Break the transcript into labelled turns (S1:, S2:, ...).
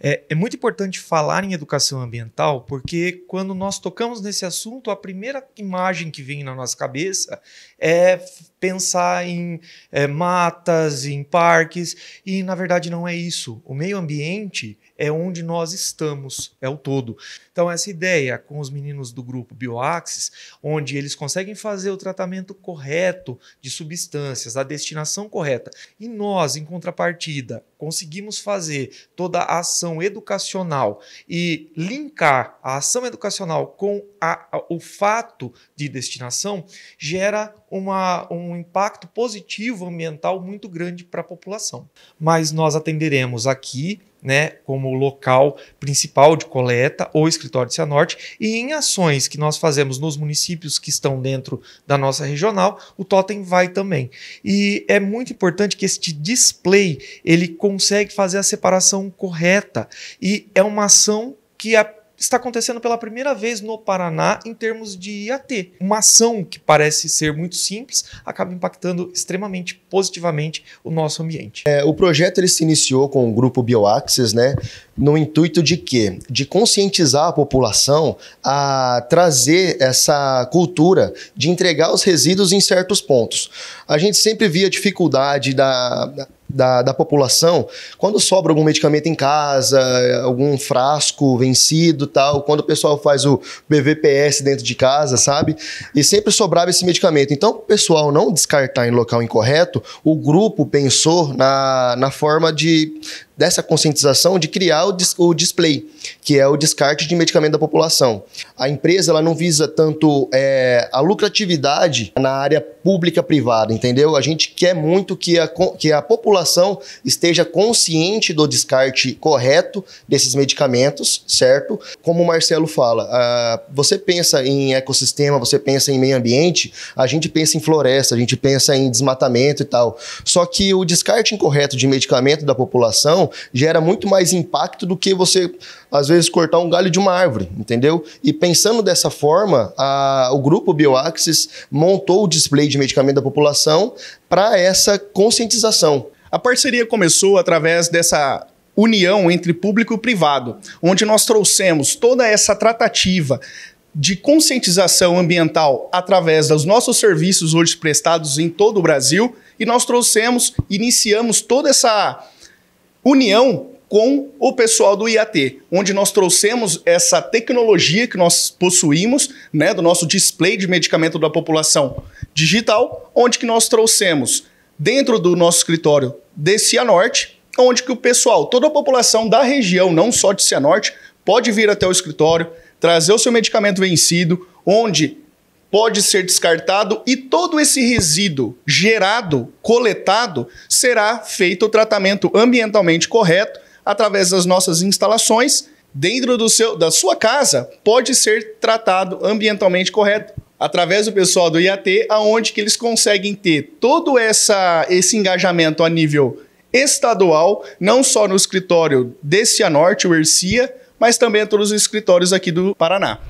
S1: É, é, muito importante falar em educação ambiental, porque quando nós tocamos nesse assunto, a primeira imagem que vem na nossa cabeça é pensar em é, matas, em parques, e na verdade não é isso. O meio ambiente é onde nós estamos, é o todo. Então, essa ideia com os meninos do grupo Bioaxis, onde eles conseguem fazer o tratamento correto de substâncias, a destinação correta, e nós, em contrapartida, conseguimos fazer toda a ação ação educacional e linkar a ação educacional com a, a, o fato de destinação, gera uma, um impacto positivo ambiental muito grande para a população. Mas nós atenderemos aqui né, como local principal de coleta ou escritório de Cianorte, e em ações que nós fazemos nos municípios que estão dentro da nossa regional, o totem vai também. E é muito importante que este display ele consegue fazer a separação correta e é uma ação que a está acontecendo pela primeira vez no Paraná em termos de IAT. Uma ação que parece ser muito simples acaba impactando extremamente positivamente o nosso ambiente. É,
S2: o projeto ele se iniciou com o grupo Bioaxis, né? No intuito de quê? De conscientizar a população a trazer essa cultura de entregar os resíduos em certos pontos. A gente sempre via dificuldade da, da da, da população, quando sobra algum medicamento em casa, algum frasco vencido tal, quando o pessoal faz o BVPS dentro de casa, sabe? E sempre sobrava esse medicamento. Então, o pessoal não descartar em local incorreto, o grupo pensou na, na forma de dessa conscientização de criar o, dis o, display, que é o descarte de medicamento da população. A empresa ela não visa tanto é, a lucratividade na área pública-privada, entendeu? A gente quer muito que a, que a população esteja consciente do descarte correto desses medicamentos, certo? Como o Marcelo fala, você pensa em ecossistema, você pensa em meio ambiente, a gente pensa em floresta, a gente pensa em desmatamento e tal. Só que o descarte incorreto de medicamento da população então, gera muito mais impacto do que você, às vezes, cortar um galho de uma árvore, entendeu? E pensando dessa forma, a, o grupo Bioaxis montou o display de medicamento da população para essa
S3: conscientização. A parceria começou através dessa união entre público e privado, onde nós trouxemos toda essa tratativa de conscientização ambiental através dos nossos serviços hoje prestados em todo o Brasil e nós trouxemos, iniciamos toda essa união com o pessoal do IAT, onde nós trouxemos essa tecnologia que nós possuímos, né, do nosso display de medicamento da população digital, onde que nós trouxemos dentro do nosso escritório de Cianorte, onde que o pessoal, toda a população da região, não só de Cianorte, pode vir até o escritório, trazer o seu medicamento vencido, onde pode ser descartado e todo esse resíduo gerado, coletado, será feito o tratamento ambientalmente correto através das nossas instalações. Dentro do seu, da sua casa, pode ser tratado ambientalmente correto através do pessoal do IAT, aonde que eles conseguem ter todo essa, esse engajamento a nível estadual, não só no escritório desse a norte, o ERCIA, mas também todos os escritórios aqui do Paraná.